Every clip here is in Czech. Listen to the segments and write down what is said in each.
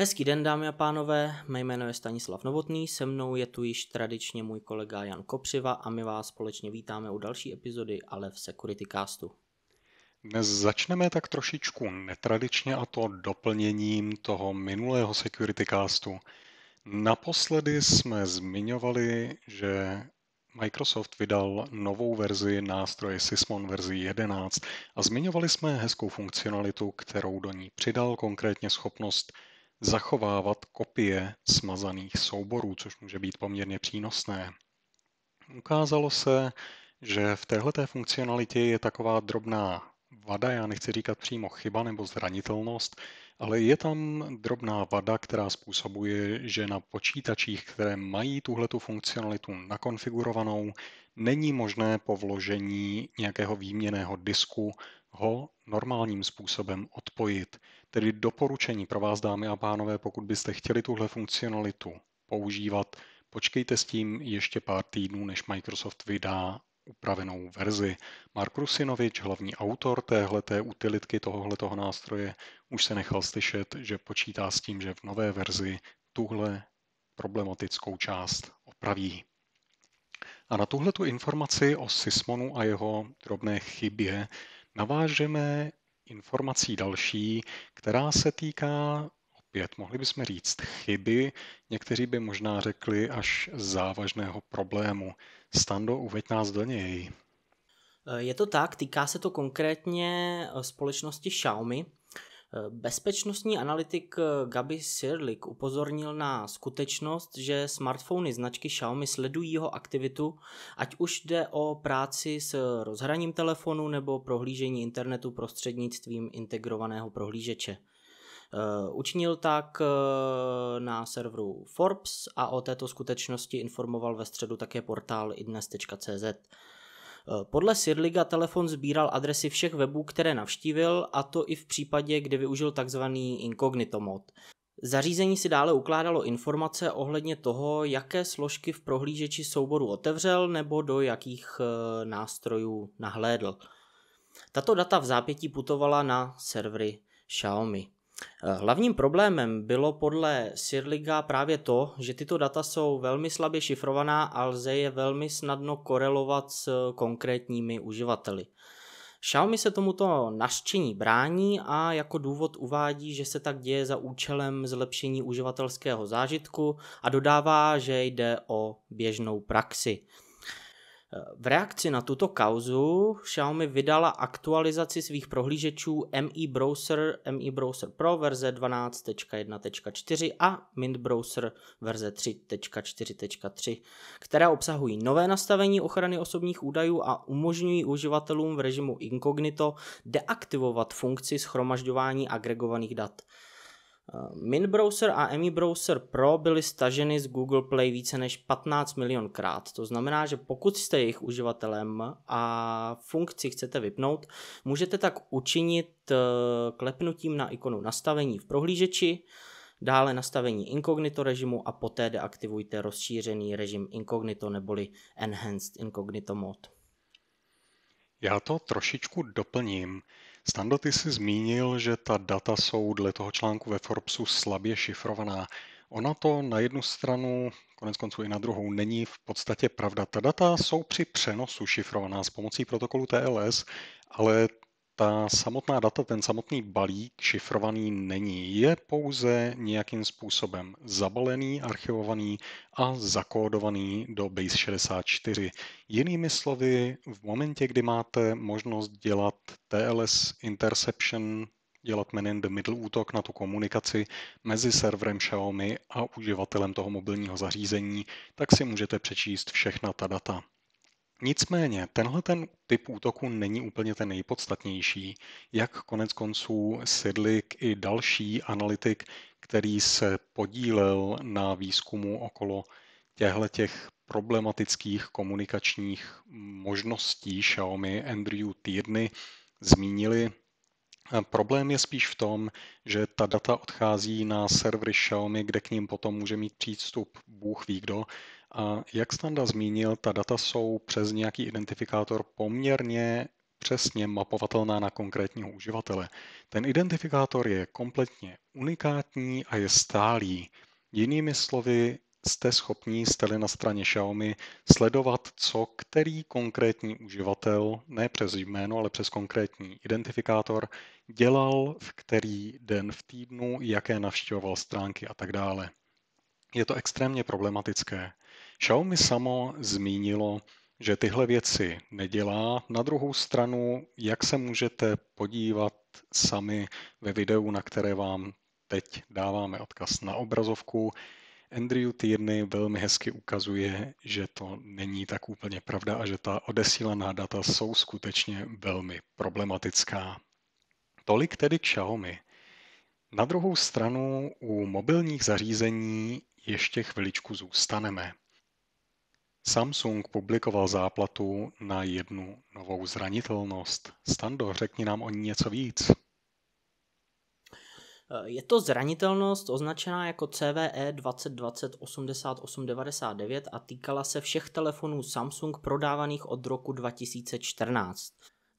Hezký den, dámy a pánové, mé jméno je Stanislav Novotný, se mnou je tu již tradičně můj kolega Jan Kopřiva a my vás společně vítáme u další epizody ale v Security Castu. Dnes začneme tak trošičku netradičně a to doplněním toho minulého Security Castu. Naposledy jsme zmiňovali, že Microsoft vydal novou verzi nástroje Sysmon verzi 11 a zmiňovali jsme hezkou funkcionalitu, kterou do ní přidal, konkrétně schopnost zachovávat kopie smazaných souborů, což může být poměrně přínosné. Ukázalo se, že v téhleté funkcionalitě je taková drobná vada, já nechci říkat přímo chyba nebo zranitelnost, ale je tam drobná vada, která způsobuje, že na počítačích, které mají tuhletu funkcionalitu nakonfigurovanou, není možné po vložení nějakého výměného disku ho normálním způsobem odpojit. Tedy doporučení pro vás, dámy a pánové, pokud byste chtěli tuhle funkcionalitu používat, počkejte s tím ještě pár týdnů, než Microsoft vydá upravenou verzi. Mark Rusinovič, hlavní autor téhleté utilitky tohoto nástroje, už se nechal slyšet, že počítá s tím, že v nové verzi tuhle problematickou část opraví. A na tuhle tu informaci o Sysmonu a jeho drobné chybě navážeme informací další, která se týká opět, mohli bychom říct chyby, někteří by možná řekli až závažného problému. Stando, uveď nás do něj. Je to tak, týká se to konkrétně eh, společnosti Xiaomi, Bezpečnostní analytik Gabi Sirlik upozornil na skutečnost, že smartfony značky Xiaomi sledují jeho aktivitu, ať už jde o práci s rozhraním telefonu nebo prohlížení internetu prostřednictvím integrovaného prohlížeče. Eh, učinil tak eh, na serveru Forbes a o této skutečnosti informoval ve středu také portál idnes.cz. Podle Sirliga telefon sbíral adresy všech webů, které navštívil, a to i v případě, kdy využil tzv. incognito mod. Zařízení si dále ukládalo informace ohledně toho, jaké složky v prohlížeči souboru otevřel nebo do jakých eh, nástrojů nahlédl. Tato data v zápětí putovala na servery Xiaomi. Eh, hlavním problémem bylo podle Sirliga právě to, že tyto data jsou velmi slabě šifrovaná a lze je velmi snadno korelovat s konkrétními uživateli. Xiaomi se tomuto naštění brání a jako důvod uvádí, že se tak děje za účelem zlepšení uživatelského zážitku a dodává, že jde o běžnou praxi. V reakci na tuto kauzu Xiaomi vydala aktualizaci svých prohlížečů MI e Browser, MI e Browser Pro verze 12.1.4 a Mint Browser verze 3.4.3, které obsahují nové nastavení ochrany osobních údajů a umožňují uživatelům v režimu incognito deaktivovat funkci schromažďování agregovaných dat. Min Browser a EMI Browser Pro byly staženy z Google Play více než 15 milionkrát. To znamená, že pokud jste jejich uživatelem a funkci chcete vypnout, můžete tak učinit eh, klepnutím na ikonu nastavení v prohlížeči, dále nastavení inkognito režimu a poté deaktivujte rozšířený režim inkognito neboli Enhanced Incognito Mode. Já to trošičku doplním. Stando, ty jsi zmínil, že ta data jsou dle toho článku ve Forbesu slabě šifrovaná. Ona to na jednu stranu, konec konců i na druhou, není v podstatě pravda. Ta data jsou při přenosu šifrovaná s pomocí protokolu TLS, ale ta samotná data, ten samotný balík šifrovaný není. Je pouze nějakým způsobem zabalený, archivovaný a zakódovaný do Base 64. Jinými slovy, v momentě, kdy máte možnost dělat TLS interception, dělat man in the middle útok na tu komunikaci mezi serverem Xiaomi a uživatelem toho mobilního zařízení, tak si můžete přečíst všechna ta data. Nicméně tenhle ten typ útoku není úplně ten nejpodstatnější, jak konec konců Sidlik i další analytik, který se podílel na výzkumu okolo těchto těch problematických komunikačních možností Xiaomi Andrew Týrny zmínili. Problém je spíš v tom, že ta data odchází na servery Xiaomi, kde k ním potom může mít přístup Bůh ví kdo, a jak Standa zmínil, ta data jsou přes nějaký identifikátor poměrně přesně mapovatelná na konkrétního uživatele. Ten identifikátor je kompletně unikátní a je stálý. Jinými slovy, jste schopni, jste na straně Xiaomi, sledovat, co který konkrétní uživatel, ne přes jméno, ale přes konkrétní identifikátor, dělal v který den v týdnu, jaké navštěvoval stránky a tak dále. Je to extrémně problematické. Xiaomi samo zmínilo, že tyhle věci nedělá. Na druhou stranu, jak se můžete podívat sami ve videu, na které vám teď dáváme odkaz na obrazovku, Andrew Tierney velmi hezky ukazuje, že to není tak úplně pravda a že ta odesílaná data jsou skutečně velmi problematická. Tolik tedy k Xiaomi. Na druhou stranu u mobilních zařízení ještě chviličku zůstaneme. Samsung publikoval záplatu na jednu novou zranitelnost. Stando, řekni nám o ní něco víc. Eh, je to zranitelnost označená jako CVE 2020 8899 a týkala se všech telefonů Samsung prodávaných od roku 2014.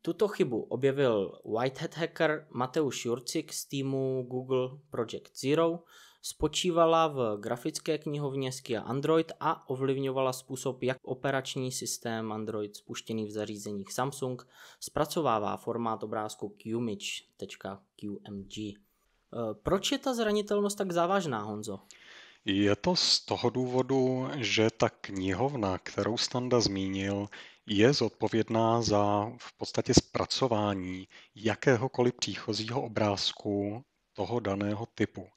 Tuto chybu objevil Whitehead hacker Mateusz Jurcik z týmu Google Project Zero, spočívala v grafické knihovně Skia Android a ovlivňovala způsob, jak operační systém Android spuštěný v zařízeních Samsung zpracovává formát obrázku qmich.qmg. Eh, proč je ta zranitelnost tak závažná, Honzo? Je to z toho důvodu, že ta knihovna, kterou Standa zmínil, je zodpovědná za v podstatě zpracování jakéhokoliv příchozího obrázku toho daného typu.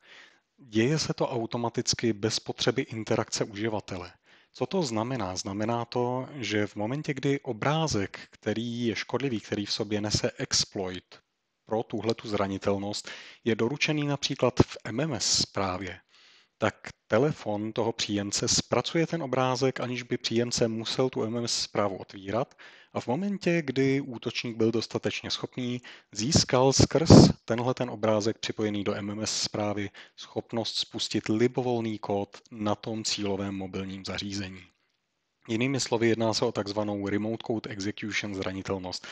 Děje se to automaticky bez potřeby interakce uživatele. Co to znamená? Znamená to, že v momentě, kdy obrázek, který je škodlivý, který v sobě nese exploit pro tuhle tu zranitelnost, je doručený například v MMS zprávě, tak telefon toho příjemce zpracuje ten obrázek, aniž by příjemce musel tu MMS zprávu otvírat a v momentě, kdy útočník byl dostatečně schopný, získal skrz tenhle ten obrázek připojený do MMS zprávy schopnost spustit libovolný kód na tom cílovém mobilním zařízení. Jinými slovy, jedná se o takzvanou remote code execution zranitelnost.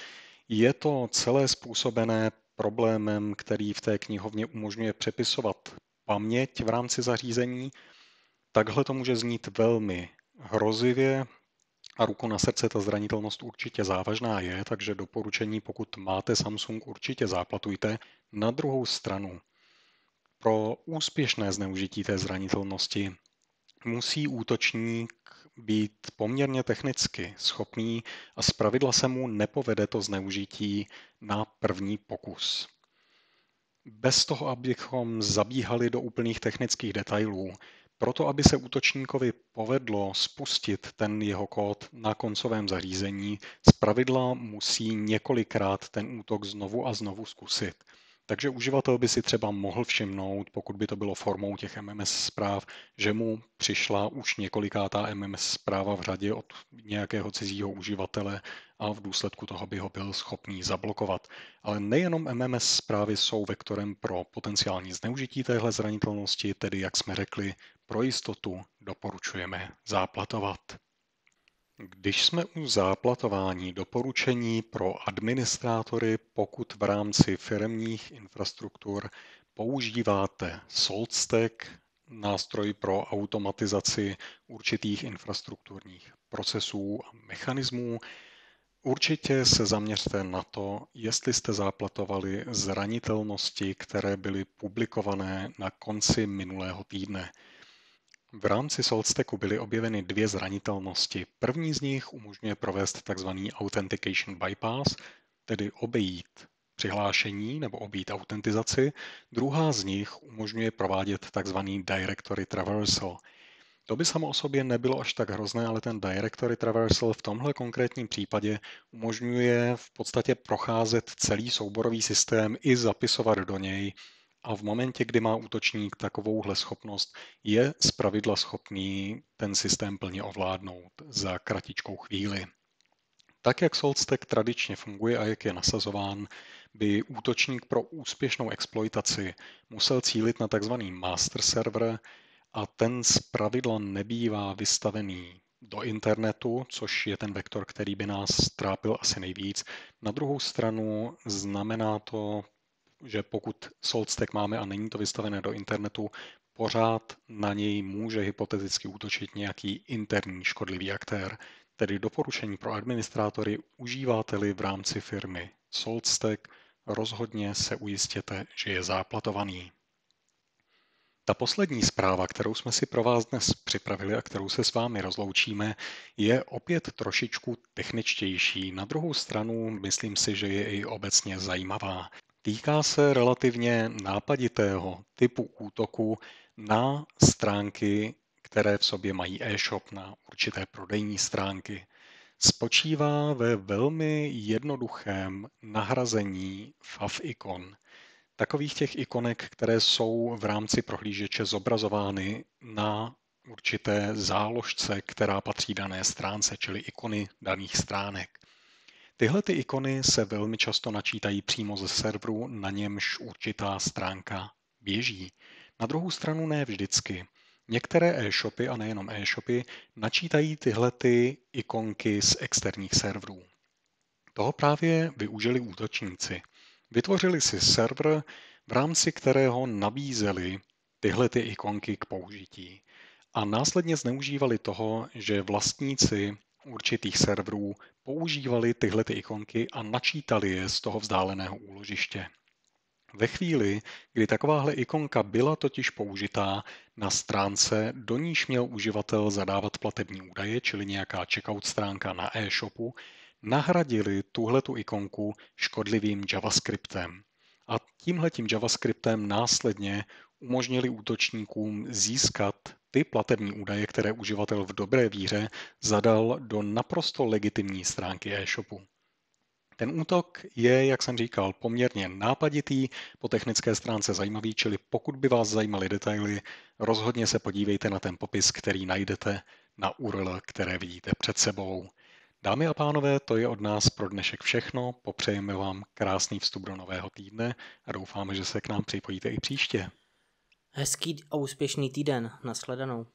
Je to celé způsobené problémem, který v té knihovně umožňuje přepisovat paměť v rámci zařízení. Takhle to může znít velmi hrozivě, a ruku na srdce ta zranitelnost určitě závažná je, takže doporučení, pokud máte Samsung, určitě záplatujte. Na druhou stranu, pro úspěšné zneužití té zranitelnosti musí útočník být poměrně technicky schopný a zpravidla se mu nepovede to zneužití na první pokus. Bez toho, abychom zabíhali do úplných technických detailů, proto aby se útočníkovi povedlo spustit ten jeho kód na koncovém zařízení, zpravidla musí několikrát ten útok znovu a znovu zkusit. Takže uživatel by si třeba mohl všimnout, pokud by to bylo formou těch MMS zpráv, že mu přišla už několikátá MMS zpráva v řadě od nějakého cizího uživatele a v důsledku toho by ho byl schopný zablokovat. Ale nejenom MMS zprávy jsou vektorem pro potenciální zneužití téhle zranitelnosti, tedy jak jsme řekli, pro jistotu doporučujeme záplatovat. Když jsme u záplatování, doporučení pro administrátory, pokud v rámci firmních infrastruktur používáte SaltStack, nástroj pro automatizaci určitých infrastrukturních procesů a mechanismů, Určitě se zaměřte na to, jestli jste záplatovali zranitelnosti, které byly publikované na konci minulého týdne. V rámci Solsteku byly objeveny dvě zranitelnosti. První z nich umožňuje provést tzv. Authentication Bypass, tedy obejít přihlášení nebo obejít autentizaci. Druhá z nich umožňuje provádět tzv. Directory Traversal. To by samo o sobě nebylo až tak hrozné, ale ten Directory Traversal v tomhle konkrétním případě umožňuje v podstatě procházet celý souborový systém i zapisovat do něj a v momentě, kdy má útočník takovouhle schopnost, je zpravidla schopný ten systém plně ovládnout za kratičkou chvíli. Tak, jak Solstek tradičně funguje a jak je nasazován, by útočník pro úspěšnou exploitaci musel cílit na tzv. master server a ten zpravidla nebývá vystavený do internetu, což je ten vektor, který by nás trápil asi nejvíc. Na druhou stranu znamená to že pokud SaltStack máme a není to vystavené do internetu, pořád na něj může hypoteticky útočit nějaký interní škodlivý aktér. Tedy doporučení pro administrátory, uživateli v rámci firmy SaltStack, rozhodně se ujistěte, že je záplatovaný. Ta poslední zpráva, kterou jsme si pro vás dnes připravili a kterou se s vámi rozloučíme, je opět trošičku techničtější. Na druhou stranu myslím si, že je i obecně zajímavá. Týká se relativně nápaditého typu útoku na stránky, které v sobě mají e-shop, na určité prodejní stránky. Spočívá ve velmi jednoduchém nahrazení fav ikon. Takových těch ikonek, které jsou v rámci prohlížeče zobrazovány na určité záložce, která patří dané stránce, čili ikony daných stránek. Tyhle ty ikony se velmi často načítají přímo ze serveru, na němž určitá stránka běží. Na druhou stranu ne vždycky. Některé e-shopy, a nejenom e-shopy, načítají tyhle ty ikonky z externích serverů. Toho právě využili útočníci. Vytvořili si server, v rámci kterého nabízeli tyhle ty ikonky k použití. A následně zneužívali toho, že vlastníci určitých serverů používali tyhle ty ikonky a načítali je z toho vzdáleného úložiště. Ve chvíli, kdy takováhle ikonka byla totiž použitá na stránce, do níž měl uživatel zadávat platební údaje, čili nějaká checkout stránka na e-shopu, nahradili tuhletu ikonku škodlivým JavaScriptem. A tímhletím JavaScriptem následně umožnili útočníkům získat ty platební údaje, které uživatel v dobré víře zadal do naprosto legitimní stránky e-shopu. Ten útok je, jak jsem říkal, poměrně nápaditý, po technické stránce zajímavý, čili pokud by vás zajímaly detaily, rozhodně se podívejte na ten popis, který najdete na URL, které vidíte před sebou. Dámy a pánové, to je od nás pro dnešek všechno. Popřejeme vám krásný vstup do nového týdne a doufáme, že se k nám připojíte i příště. Hezký a úspěšný týden. Nashledanou.